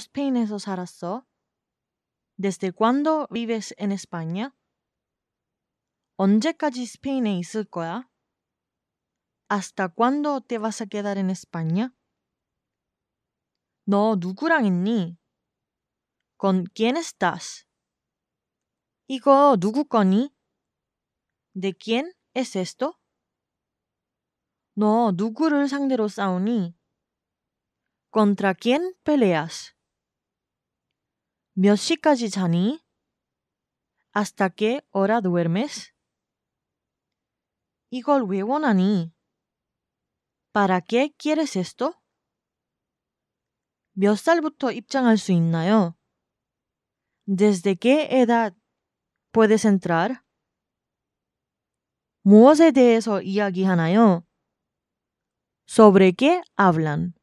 스페인에서 살았어? ¿Desde cuándo vives en España? 언제까지 스페인에 있을 거야? ¿Hasta cuándo te vas a quedar en España? ¿No? 누구랑 있니? ¿Con quién estás? 이거 누구 거니? ¿De quién es esto? no 누구를 상대로 싸우니? ¿Contra quién peleas? ¿Hasta qué hora duermes? y ¿Para qué quieres esto? 몇 살부터 입장할 ¿Desde qué edad puedes entrar? 무엇에 대해서 이야기하나요? ¿Sobre qué hablan?